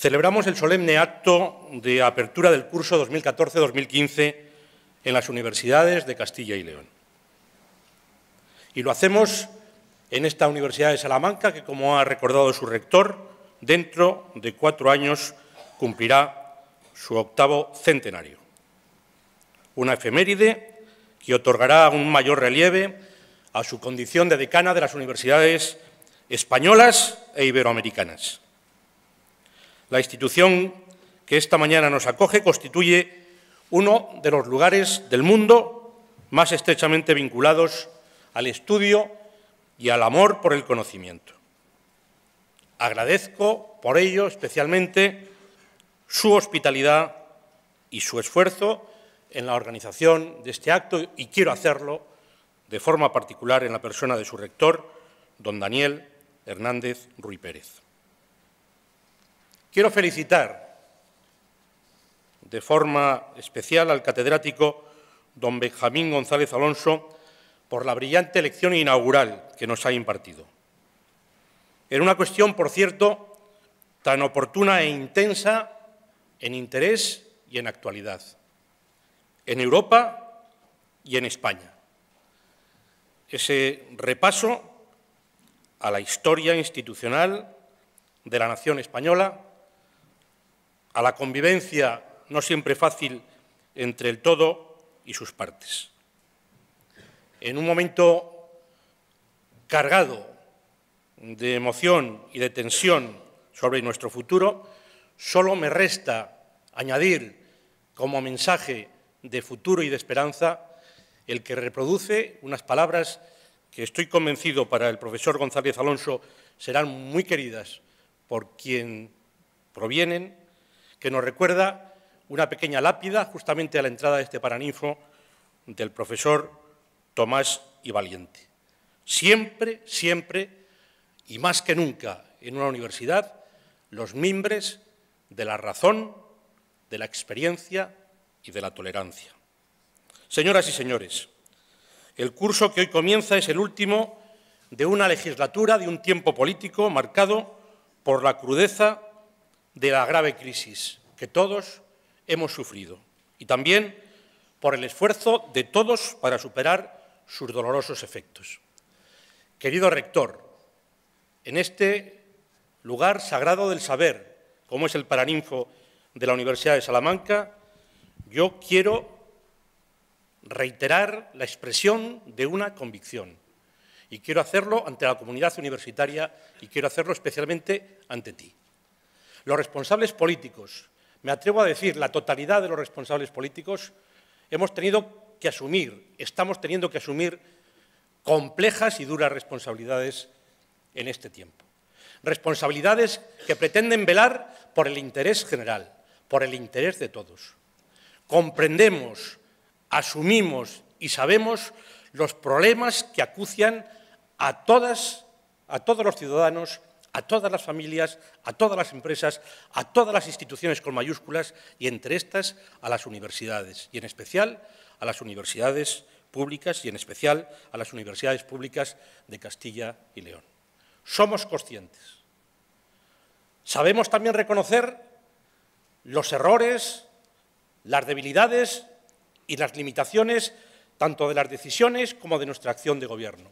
celebramos el solemne acto de apertura del curso 2014-2015 en las universidades de Castilla y León. Y lo hacemos en esta Universidad de Salamanca, que como ha recordado su rector, dentro de cuatro años cumplirá su octavo centenario. Una efeméride que otorgará un mayor relieve a su condición de decana de las universidades españolas e iberoamericanas. La institución que esta mañana nos acoge constituye uno de los lugares del mundo más estrechamente vinculados al estudio y al amor por el conocimiento. Agradezco por ello especialmente su hospitalidad y su esfuerzo en la organización de este acto y quiero hacerlo de forma particular en la persona de su rector, don Daniel Hernández Ruy Pérez. Quiero felicitar de forma especial al catedrático don Benjamín González Alonso por la brillante lección inaugural que nos ha impartido. En una cuestión, por cierto, tan oportuna e intensa en interés y en actualidad, en Europa y en España. Ese repaso a la historia institucional de la nación española a la convivencia no siempre fácil entre el todo y sus partes. En un momento cargado de emoción y de tensión sobre nuestro futuro, solo me resta añadir como mensaje de futuro y de esperanza el que reproduce unas palabras que estoy convencido para el profesor González Alonso serán muy queridas por quien provienen que nos recuerda una pequeña lápida justamente a la entrada de este paraninfo del profesor Tomás y Valiente. Siempre, siempre y más que nunca en una universidad, los mimbres de la razón, de la experiencia y de la tolerancia. Señoras y señores, el curso que hoy comienza es el último de una legislatura de un tiempo político marcado por la crudeza de la grave crisis que todos hemos sufrido y también por el esfuerzo de todos para superar sus dolorosos efectos. Querido rector, en este lugar sagrado del saber, como es el Paraninfo de la Universidad de Salamanca, yo quiero reiterar la expresión de una convicción y quiero hacerlo ante la comunidad universitaria y quiero hacerlo especialmente ante ti. Los responsables políticos, me atrevo a decir, la totalidad de los responsables políticos, hemos tenido que asumir, estamos teniendo que asumir complejas y duras responsabilidades en este tiempo. Responsabilidades que pretenden velar por el interés general, por el interés de todos. Comprendemos, asumimos y sabemos los problemas que acucian a a todos los ciudadanos a todas las familias, a todas las empresas, a todas las instituciones con mayúsculas y entre estas a las universidades y en especial a las universidades públicas y en especial a las universidades públicas de Castilla y León. Somos conscientes. Sabemos también reconocer los errores, las debilidades y las limitaciones tanto de las decisiones como de nuestra acción de gobierno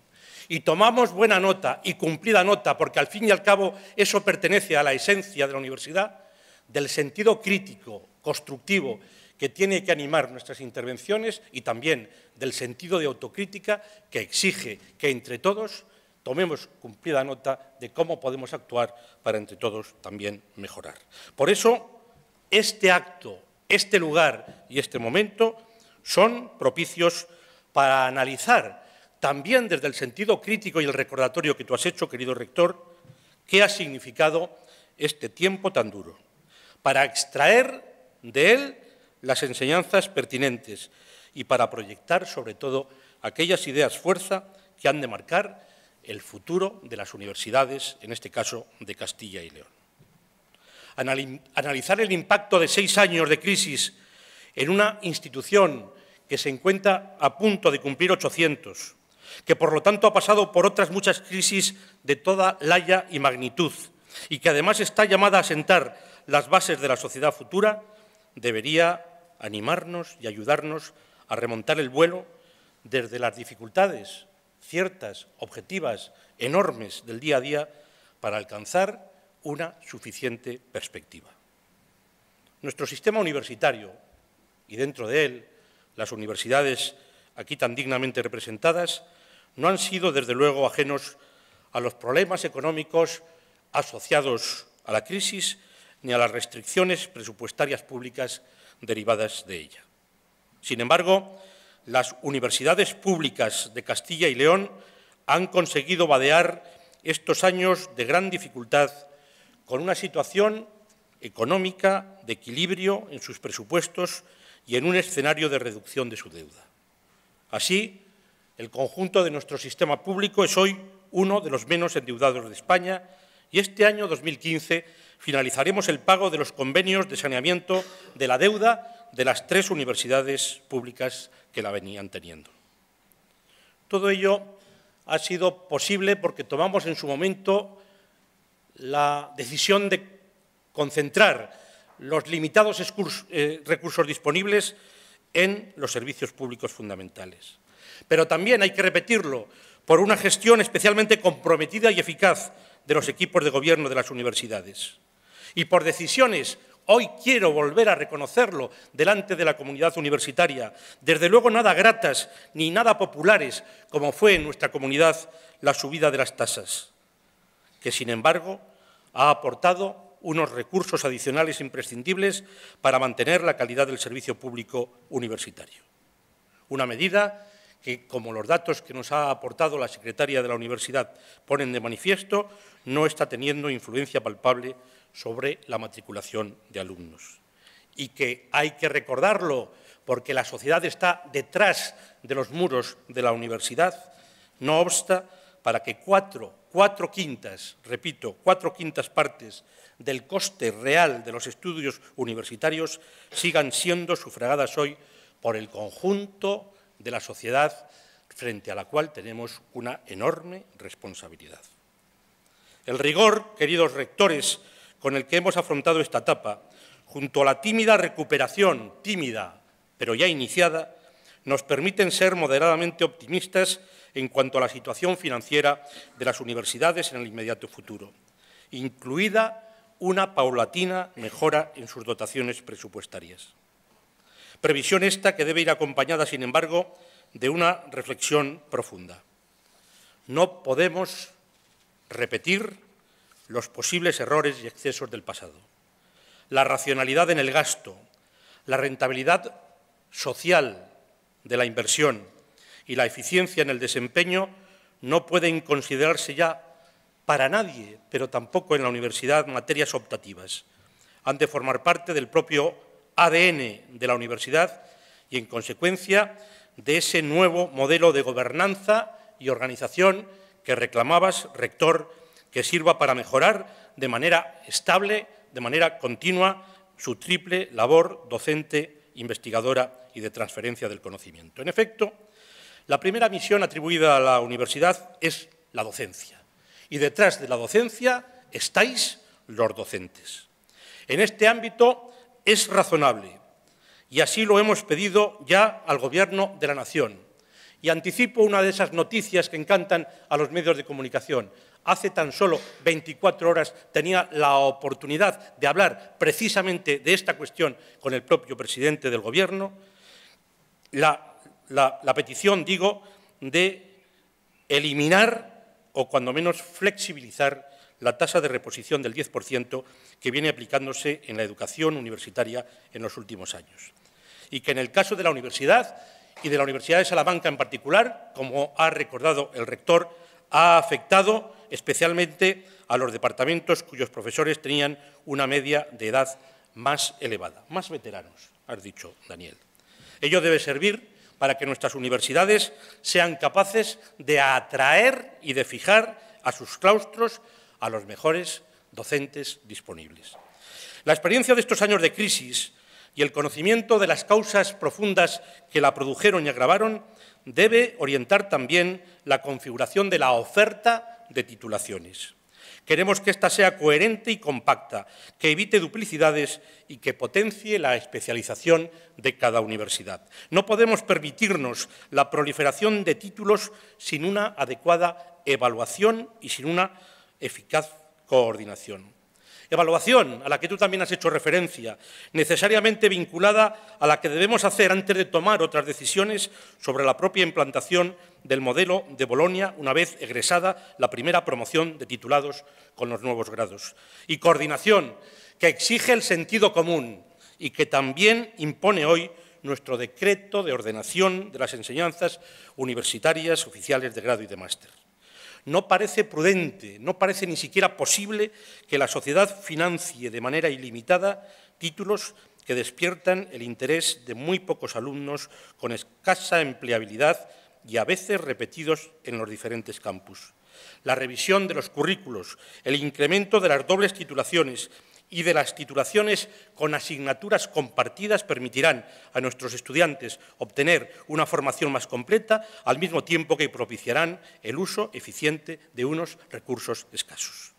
y tomamos buena nota y cumplida nota, porque al fin y al cabo eso pertenece a la esencia de la universidad, del sentido crítico, constructivo, que tiene que animar nuestras intervenciones y también del sentido de autocrítica que exige que entre todos tomemos cumplida nota de cómo podemos actuar para entre todos también mejorar. Por eso, este acto, este lugar y este momento son propicios para analizar también desde el sentido crítico y el recordatorio que tú has hecho, querido rector, qué ha significado este tiempo tan duro, para extraer de él las enseñanzas pertinentes y para proyectar sobre todo aquellas ideas fuerza que han de marcar el futuro de las universidades, en este caso de Castilla y León. Analizar el impacto de seis años de crisis en una institución que se encuentra a punto de cumplir 800, que por lo tanto ha pasado por otras muchas crisis de toda laya y magnitud, y que además está llamada a sentar las bases de la sociedad futura, debería animarnos y ayudarnos a remontar el vuelo desde las dificultades ciertas, objetivas, enormes del día a día, para alcanzar una suficiente perspectiva. Nuestro sistema universitario, y dentro de él las universidades aquí tan dignamente representadas, no han sido, desde luego, ajenos a los problemas económicos asociados a la crisis ni a las restricciones presupuestarias públicas derivadas de ella. Sin embargo, las universidades públicas de Castilla y León han conseguido vadear estos años de gran dificultad con una situación económica de equilibrio en sus presupuestos y en un escenario de reducción de su deuda. Así, el conjunto de nuestro sistema público es hoy uno de los menos endeudados de España y este año 2015 finalizaremos el pago de los convenios de saneamiento de la deuda de las tres universidades públicas que la venían teniendo. Todo ello ha sido posible porque tomamos en su momento la decisión de concentrar los limitados eh, recursos disponibles en los servicios públicos fundamentales pero también hay que repetirlo por una gestión especialmente comprometida y eficaz de los equipos de gobierno de las universidades y por decisiones hoy quiero volver a reconocerlo delante de la comunidad universitaria, desde luego nada gratas ni nada populares, como fue en nuestra comunidad la subida de las tasas, que sin embargo ha aportado unos recursos adicionales imprescindibles para mantener la calidad del servicio público universitario. Una medida que, como los datos que nos ha aportado la secretaria de la universidad ponen de manifiesto, no está teniendo influencia palpable sobre la matriculación de alumnos. Y que hay que recordarlo, porque la sociedad está detrás de los muros de la universidad, no obsta para que cuatro, cuatro quintas, repito, cuatro quintas partes del coste real de los estudios universitarios sigan siendo sufragadas hoy por el conjunto de la sociedad frente a la cual tenemos una enorme responsabilidad. El rigor, queridos rectores, con el que hemos afrontado esta etapa, junto a la tímida recuperación, tímida pero ya iniciada, nos permiten ser moderadamente optimistas en cuanto a la situación financiera de las universidades en el inmediato futuro, incluida una paulatina mejora en sus dotaciones presupuestarias. Previsión esta que debe ir acompañada, sin embargo, de una reflexión profunda. No podemos repetir los posibles errores y excesos del pasado. La racionalidad en el gasto, la rentabilidad social de la inversión y la eficiencia en el desempeño no pueden considerarse ya para nadie, pero tampoco en la universidad, materias optativas. Han de formar parte del propio ADN de la universidad y, en consecuencia, de ese nuevo modelo de gobernanza y organización que reclamabas, rector, que sirva para mejorar de manera estable, de manera continua, su triple labor docente, investigadora y de transferencia del conocimiento. En efecto, la primera misión atribuida a la universidad es la docencia. Y detrás de la docencia estáis los docentes. En este ámbito es razonable y así lo hemos pedido ya al Gobierno de la Nación. Y anticipo una de esas noticias que encantan a los medios de comunicación. Hace tan solo 24 horas tenía la oportunidad de hablar precisamente de esta cuestión con el propio presidente del Gobierno. La, la petición, digo, de eliminar o cuando menos flexibilizar la tasa de reposición del 10% que viene aplicándose en la educación universitaria en los últimos años. Y que en el caso de la universidad y de la Universidad de Salamanca en particular, como ha recordado el rector, ha afectado especialmente a los departamentos cuyos profesores tenían una media de edad más elevada, más veteranos, ha dicho, Daniel. Ello debe servir para que nuestras universidades sean capaces de atraer y de fijar a sus claustros a los mejores docentes disponibles. La experiencia de estos años de crisis y el conocimiento de las causas profundas que la produjeron y agravaron debe orientar también la configuración de la oferta de titulaciones. Queremos que ésta sea coherente y compacta, que evite duplicidades y que potencie la especialización de cada universidad. No podemos permitirnos la proliferación de títulos sin una adecuada evaluación y sin una eficaz coordinación. Evaluación, a la que tú también has hecho referencia, necesariamente vinculada a la que debemos hacer antes de tomar otras decisiones sobre la propia implantación del modelo de Bolonia una vez egresada la primera promoción de titulados con los nuevos grados. Y coordinación, que exige el sentido común y que también impone hoy nuestro decreto de ordenación de las enseñanzas universitarias oficiales de grado y de máster no parece prudente, no parece ni siquiera posible que la sociedad financie de manera ilimitada títulos que despiertan el interés de muy pocos alumnos con escasa empleabilidad y a veces repetidos en los diferentes campus. La revisión de los currículos, el incremento de las dobles titulaciones y de las titulaciones con asignaturas compartidas permitirán a nuestros estudiantes obtener una formación más completa, al mismo tiempo que propiciarán el uso eficiente de unos recursos escasos.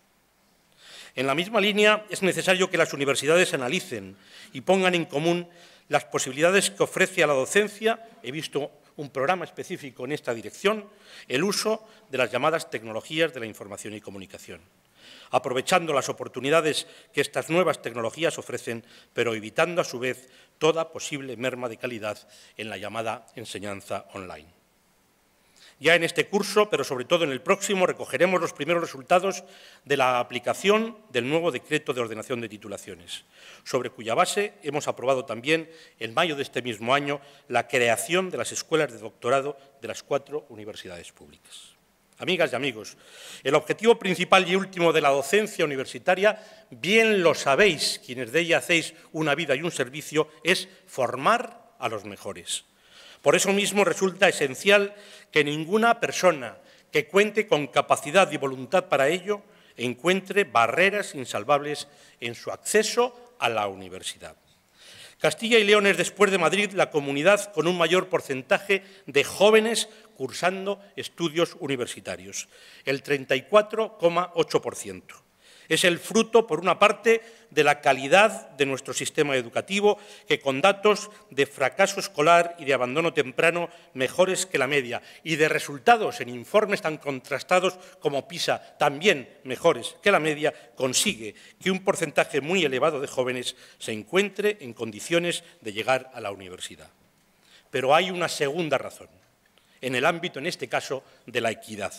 En la misma línea, es necesario que las universidades analicen y pongan en común las posibilidades que ofrece a la docencia, he visto un programa específico en esta dirección, el uso de las llamadas tecnologías de la información y comunicación aprovechando las oportunidades que estas nuevas tecnologías ofrecen, pero evitando a su vez toda posible merma de calidad en la llamada enseñanza online. Ya en este curso, pero sobre todo en el próximo, recogeremos los primeros resultados de la aplicación del nuevo decreto de ordenación de titulaciones, sobre cuya base hemos aprobado también, en mayo de este mismo año, la creación de las escuelas de doctorado de las cuatro universidades públicas. Amigas y amigos, el objetivo principal y último de la docencia universitaria, bien lo sabéis quienes de ella hacéis una vida y un servicio, es formar a los mejores. Por eso mismo resulta esencial que ninguna persona que cuente con capacidad y voluntad para ello encuentre barreras insalvables en su acceso a la universidad. Castilla y León es después de Madrid la comunidad con un mayor porcentaje de jóvenes cursando estudios universitarios, el 34,8%. Es el fruto, por una parte, de la calidad de nuestro sistema educativo, que con datos de fracaso escolar y de abandono temprano mejores que la media, y de resultados en informes tan contrastados como PISA, también mejores que la media, consigue que un porcentaje muy elevado de jóvenes se encuentre en condiciones de llegar a la universidad. Pero hay una segunda razón, en el ámbito, en este caso, de la equidad.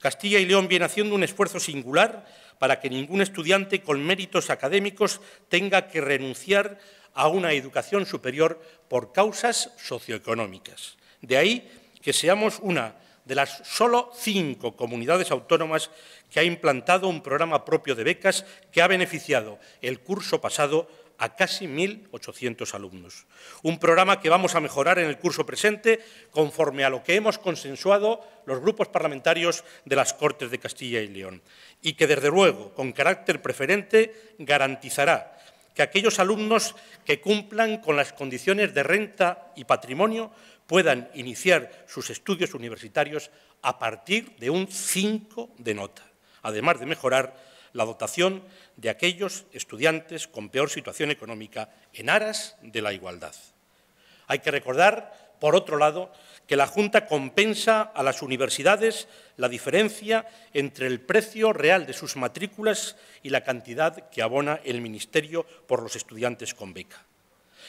Castilla y León viene haciendo un esfuerzo singular para que ningún estudiante con méritos académicos tenga que renunciar a una educación superior por causas socioeconómicas. De ahí que seamos una de las solo cinco comunidades autónomas que ha implantado un programa propio de becas que ha beneficiado el curso pasado a casi 1.800 alumnos. Un programa que vamos a mejorar en el curso presente conforme a lo que hemos consensuado los grupos parlamentarios de las Cortes de Castilla y León y que, desde luego, con carácter preferente, garantizará que aquellos alumnos que cumplan con las condiciones de renta y patrimonio puedan iniciar sus estudios universitarios a partir de un 5 de nota, además de mejorar la dotación de aquellos estudiantes con peor situación económica en aras de la igualdad. Hay que recordar, por otro lado, que la Junta compensa a las universidades la diferencia entre el precio real de sus matrículas y la cantidad que abona el Ministerio por los estudiantes con beca.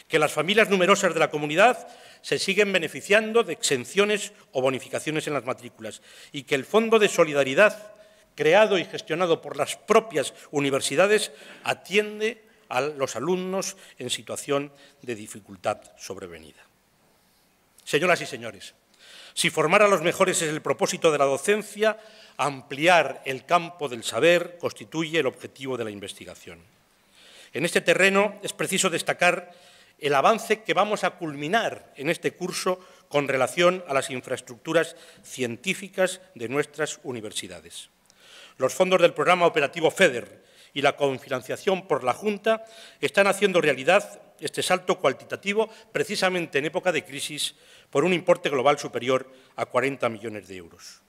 Que las familias numerosas de la comunidad se siguen beneficiando de exenciones o bonificaciones en las matrículas y que el Fondo de Solidaridad creado y gestionado por las propias universidades, atiende a los alumnos en situación de dificultad sobrevenida. Señoras y señores, si formar a los mejores es el propósito de la docencia, ampliar el campo del saber constituye el objetivo de la investigación. En este terreno es preciso destacar el avance que vamos a culminar en este curso con relación a las infraestructuras científicas de nuestras universidades los fondos del programa operativo FEDER y la cofinanciación por la Junta están haciendo realidad este salto cualitativo precisamente en época de crisis por un importe global superior a 40 millones de euros.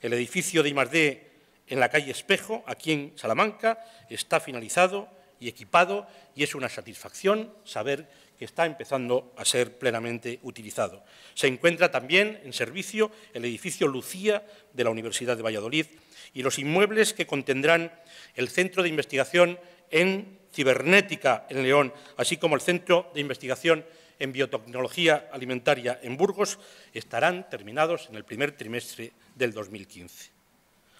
El edificio de I+D en la calle Espejo, aquí en Salamanca, está finalizado y equipado y es una satisfacción saber que está empezando a ser plenamente utilizado. Se encuentra también en servicio el edificio Lucía de la Universidad de Valladolid y los inmuebles que contendrán el Centro de Investigación en Cibernética en León, así como el Centro de Investigación en Biotecnología Alimentaria en Burgos, estarán terminados en el primer trimestre del 2015.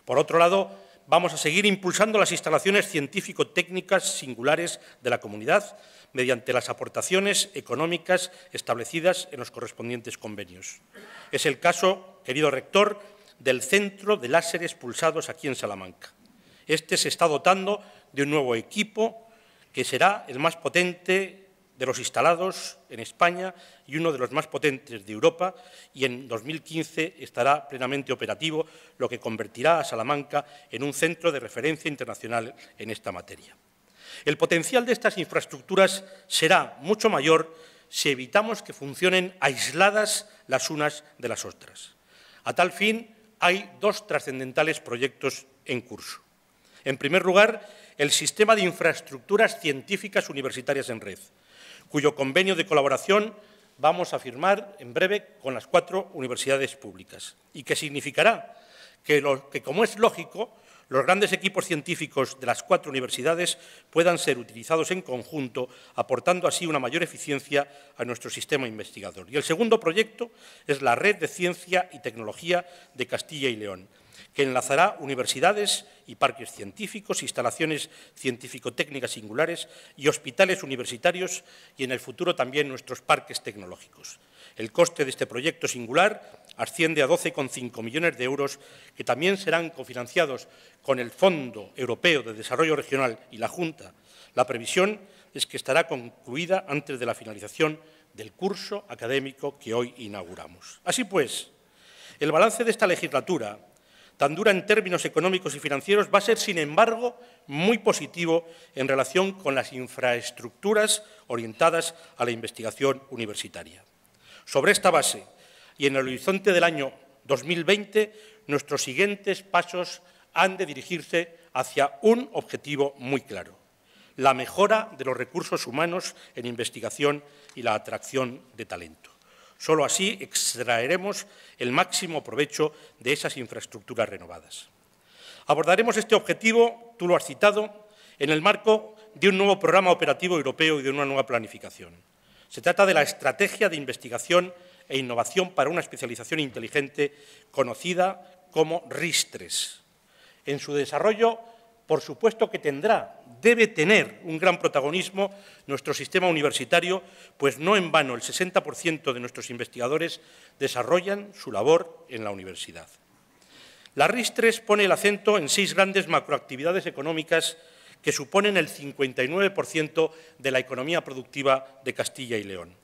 Por otro lado, vamos a seguir impulsando las instalaciones científico-técnicas singulares de la comunidad mediante las aportaciones económicas establecidas en los correspondientes convenios. Es el caso, querido rector, del Centro de Láseres Pulsados aquí en Salamanca. Este se está dotando de un nuevo equipo que será el más potente de los instalados en España y uno de los más potentes de Europa, y en 2015 estará plenamente operativo, lo que convertirá a Salamanca en un centro de referencia internacional en esta materia. El potencial de estas infraestructuras será mucho mayor si evitamos que funcionen aisladas las unas de las otras. A tal fin, hay dos trascendentales proyectos en curso. En primer lugar, el sistema de infraestructuras científicas universitarias en red, cuyo convenio de colaboración vamos a firmar en breve con las cuatro universidades públicas y que significará que, que como es lógico, los grandes equipos científicos de las cuatro universidades puedan ser utilizados en conjunto, aportando así una mayor eficiencia a nuestro sistema investigador. Y el segundo proyecto es la Red de Ciencia y Tecnología de Castilla y León, que enlazará universidades y parques científicos, instalaciones científico-técnicas singulares y hospitales universitarios y en el futuro también nuestros parques tecnológicos. El coste de este proyecto singular asciende a 12,5 millones de euros que también serán cofinanciados con el Fondo Europeo de Desarrollo Regional y la Junta. La previsión es que estará concluida antes de la finalización del curso académico que hoy inauguramos. Así pues, el balance de esta legislatura tan dura en términos económicos y financieros, va a ser, sin embargo, muy positivo en relación con las infraestructuras orientadas a la investigación universitaria. Sobre esta base y en el horizonte del año 2020, nuestros siguientes pasos han de dirigirse hacia un objetivo muy claro, la mejora de los recursos humanos en investigación y la atracción de talento. Solo así extraeremos el máximo provecho de esas infraestructuras renovadas. Abordaremos este objetivo, tú lo has citado, en el marco de un nuevo programa operativo europeo y de una nueva planificación. Se trata de la estrategia de investigación e innovación para una especialización inteligente conocida como RISTRES. En su desarrollo por supuesto que tendrá, debe tener un gran protagonismo nuestro sistema universitario, pues no en vano el 60% de nuestros investigadores desarrollan su labor en la universidad. La RIS 3 pone el acento en seis grandes macroactividades económicas que suponen el 59% de la economía productiva de Castilla y León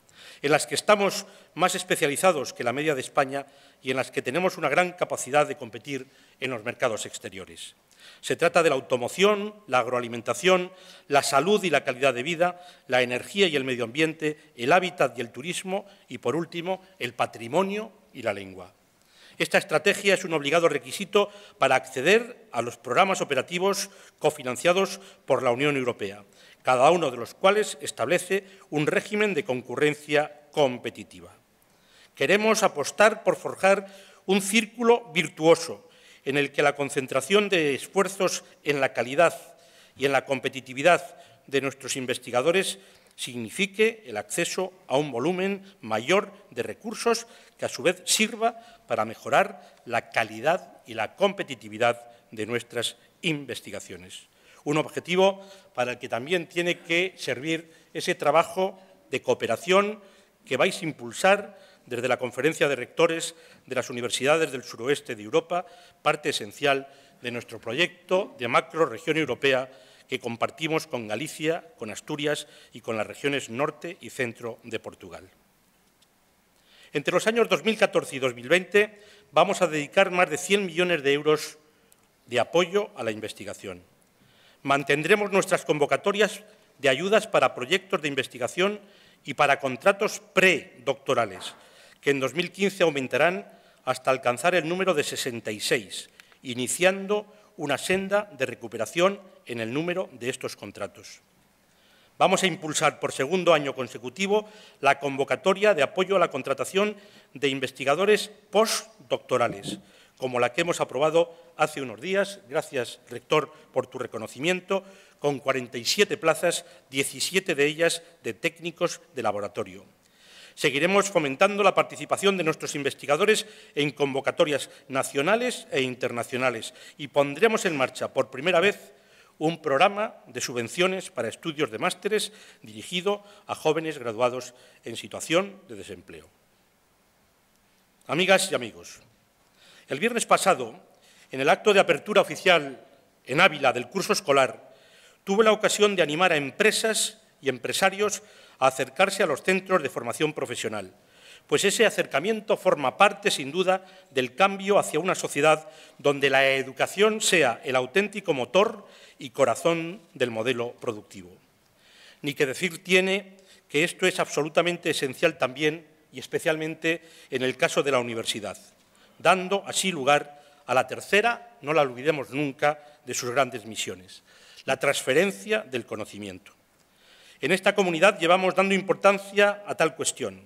en las que estamos más especializados que la media de España y en las que tenemos una gran capacidad de competir en los mercados exteriores. Se trata de la automoción, la agroalimentación, la salud y la calidad de vida, la energía y el medio ambiente, el hábitat y el turismo y, por último, el patrimonio y la lengua. Esta estrategia es un obligado requisito para acceder a los programas operativos cofinanciados por la Unión Europea cada uno de los cuales establece un régimen de concurrencia competitiva. Queremos apostar por forjar un círculo virtuoso en el que la concentración de esfuerzos en la calidad y en la competitividad de nuestros investigadores signifique el acceso a un volumen mayor de recursos que a su vez sirva para mejorar la calidad y la competitividad de nuestras investigaciones un objetivo para el que también tiene que servir ese trabajo de cooperación que vais a impulsar desde la Conferencia de Rectores de las Universidades del Suroeste de Europa, parte esencial de nuestro proyecto de macro región europea que compartimos con Galicia, con Asturias y con las regiones norte y centro de Portugal. Entre los años 2014 y 2020 vamos a dedicar más de 100 millones de euros de apoyo a la investigación. Mantendremos nuestras convocatorias de ayudas para proyectos de investigación y para contratos predoctorales, que en 2015 aumentarán hasta alcanzar el número de 66, iniciando una senda de recuperación en el número de estos contratos. Vamos a impulsar por segundo año consecutivo la convocatoria de apoyo a la contratación de investigadores postdoctorales, como la que hemos aprobado hace unos días, gracias, rector, por tu reconocimiento, con 47 plazas, 17 de ellas de técnicos de laboratorio. Seguiremos fomentando la participación de nuestros investigadores en convocatorias nacionales e internacionales y pondremos en marcha por primera vez un programa de subvenciones para estudios de másteres dirigido a jóvenes graduados en situación de desempleo. Amigas y amigos, el viernes pasado, en el acto de apertura oficial en Ávila del curso escolar, tuve la ocasión de animar a empresas y empresarios a acercarse a los centros de formación profesional, pues ese acercamiento forma parte, sin duda, del cambio hacia una sociedad donde la educación sea el auténtico motor y corazón del modelo productivo. Ni que decir tiene que esto es absolutamente esencial también y especialmente en el caso de la universidad dando así lugar a la tercera, no la olvidemos nunca, de sus grandes misiones, la transferencia del conocimiento. En esta comunidad llevamos dando importancia a tal cuestión.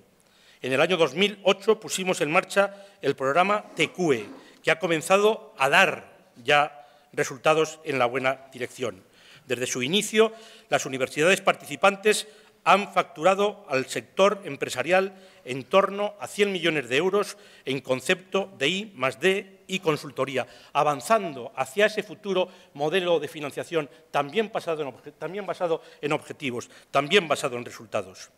En el año 2008 pusimos en marcha el programa TQE... que ha comenzado a dar ya resultados en la buena dirección. Desde su inicio, las universidades participantes han facturado al sector empresarial en torno a 100 millones de euros en concepto de I más D y consultoría, avanzando hacia ese futuro modelo de financiación también, basado en, también basado en objetivos, también basado en resultados.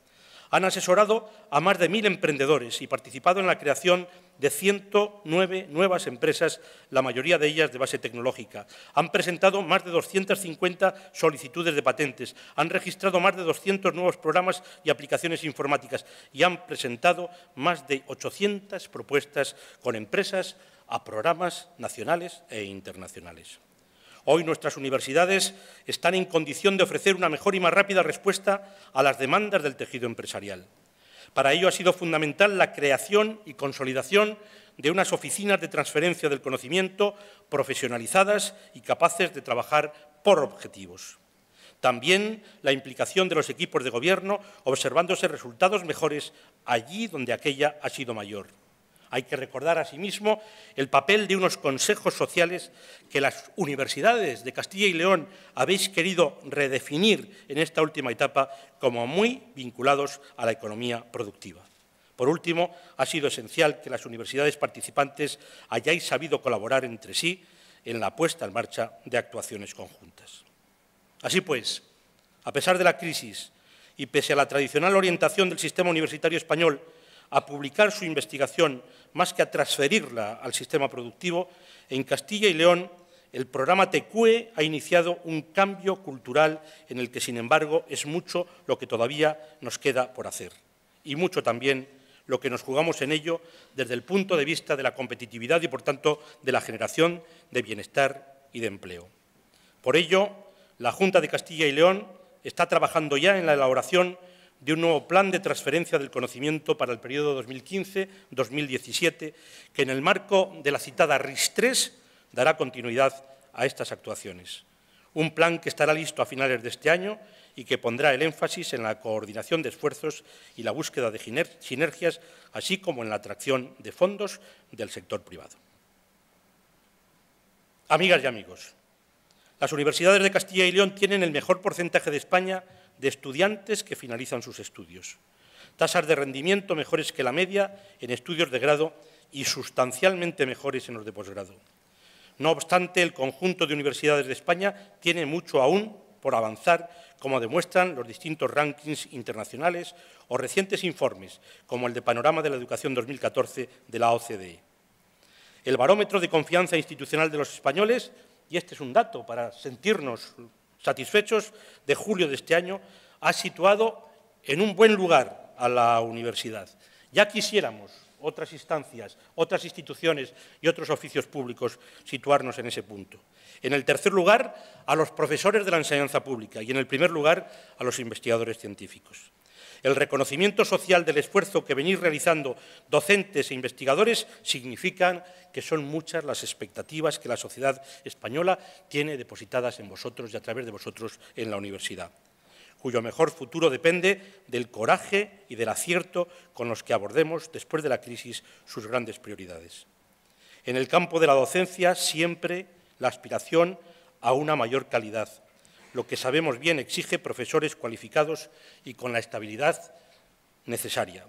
Han asesorado a más de mil emprendedores y participado en la creación de 109 nuevas empresas, la mayoría de ellas de base tecnológica. Han presentado más de 250 solicitudes de patentes, han registrado más de 200 nuevos programas y aplicaciones informáticas y han presentado más de 800 propuestas con empresas a programas nacionales e internacionales. Hoy nuestras universidades están en condición de ofrecer una mejor y más rápida respuesta a las demandas del tejido empresarial. Para ello ha sido fundamental la creación y consolidación de unas oficinas de transferencia del conocimiento profesionalizadas y capaces de trabajar por objetivos. También la implicación de los equipos de gobierno, observándose resultados mejores allí donde aquella ha sido mayor. Hay que recordar asimismo el papel de unos consejos sociales que las universidades de Castilla y León habéis querido redefinir en esta última etapa como muy vinculados a la economía productiva. Por último, ha sido esencial que las universidades participantes hayáis sabido colaborar entre sí en la puesta en marcha de actuaciones conjuntas. Así pues, a pesar de la crisis y pese a la tradicional orientación del sistema universitario español a publicar su investigación más que a transferirla al sistema productivo, en Castilla y León el programa TECUE ha iniciado un cambio cultural en el que, sin embargo, es mucho lo que todavía nos queda por hacer y mucho también lo que nos jugamos en ello desde el punto de vista de la competitividad y, por tanto, de la generación de bienestar y de empleo. Por ello, la Junta de Castilla y León está trabajando ya en la elaboración de un nuevo plan de transferencia del conocimiento para el periodo 2015-2017, que en el marco de la citada RIS-3 dará continuidad a estas actuaciones. Un plan que estará listo a finales de este año y que pondrá el énfasis en la coordinación de esfuerzos y la búsqueda de sinergias, así como en la atracción de fondos del sector privado. Amigas y amigos, las universidades de Castilla y León tienen el mejor porcentaje de España de estudiantes que finalizan sus estudios. Tasas de rendimiento mejores que la media en estudios de grado y sustancialmente mejores en los de posgrado. No obstante, el conjunto de universidades de España tiene mucho aún por avanzar, como demuestran los distintos rankings internacionales o recientes informes, como el de Panorama de la Educación 2014 de la OCDE. El barómetro de confianza institucional de los españoles, y este es un dato para sentirnos satisfechos de julio de este año, ha situado en un buen lugar a la universidad. Ya quisiéramos otras instancias, otras instituciones y otros oficios públicos situarnos en ese punto. En el tercer lugar, a los profesores de la enseñanza pública y en el primer lugar, a los investigadores científicos. El reconocimiento social del esfuerzo que venís realizando docentes e investigadores significa que son muchas las expectativas que la sociedad española tiene depositadas en vosotros y a través de vosotros en la universidad cuyo mejor futuro depende del coraje y del acierto con los que abordemos después de la crisis sus grandes prioridades. En el campo de la docencia siempre la aspiración a una mayor calidad, lo que sabemos bien exige profesores cualificados y con la estabilidad necesaria.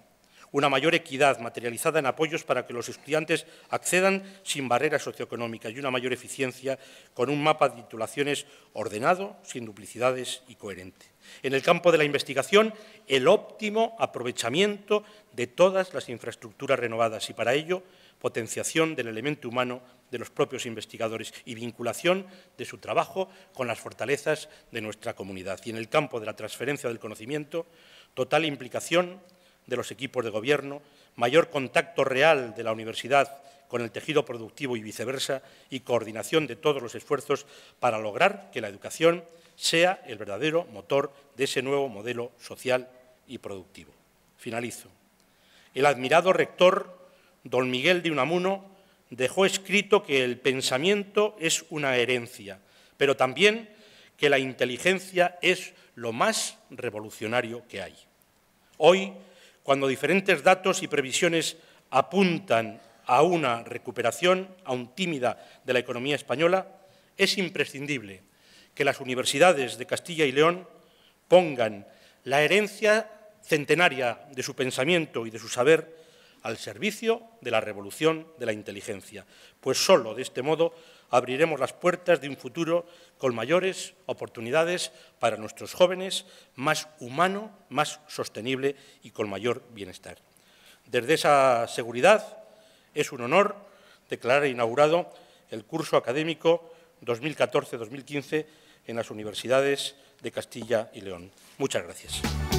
Una mayor equidad materializada en apoyos para que los estudiantes accedan sin barreras socioeconómicas y una mayor eficiencia con un mapa de titulaciones ordenado, sin duplicidades y coherente. En el campo de la investigación, el óptimo aprovechamiento de todas las infraestructuras renovadas y para ello potenciación del elemento humano de los propios investigadores y vinculación de su trabajo con las fortalezas de nuestra comunidad. Y en el campo de la transferencia del conocimiento, total implicación de los equipos de gobierno, mayor contacto real de la universidad con el tejido productivo y viceversa, y coordinación de todos los esfuerzos para lograr que la educación sea el verdadero motor de ese nuevo modelo social y productivo. Finalizo. El admirado rector don Miguel de Unamuno dejó escrito que el pensamiento es una herencia, pero también que la inteligencia es lo más revolucionario que hay. Hoy, cuando diferentes datos y previsiones apuntan a una recuperación, aún tímida, de la economía española, es imprescindible que las universidades de Castilla y León pongan la herencia centenaria de su pensamiento y de su saber al servicio de la revolución de la inteligencia, pues solo de este modo abriremos las puertas de un futuro con mayores oportunidades para nuestros jóvenes, más humano, más sostenible y con mayor bienestar. Desde esa seguridad es un honor declarar inaugurado el curso académico 2014-2015 en las universidades de Castilla y León. Muchas gracias.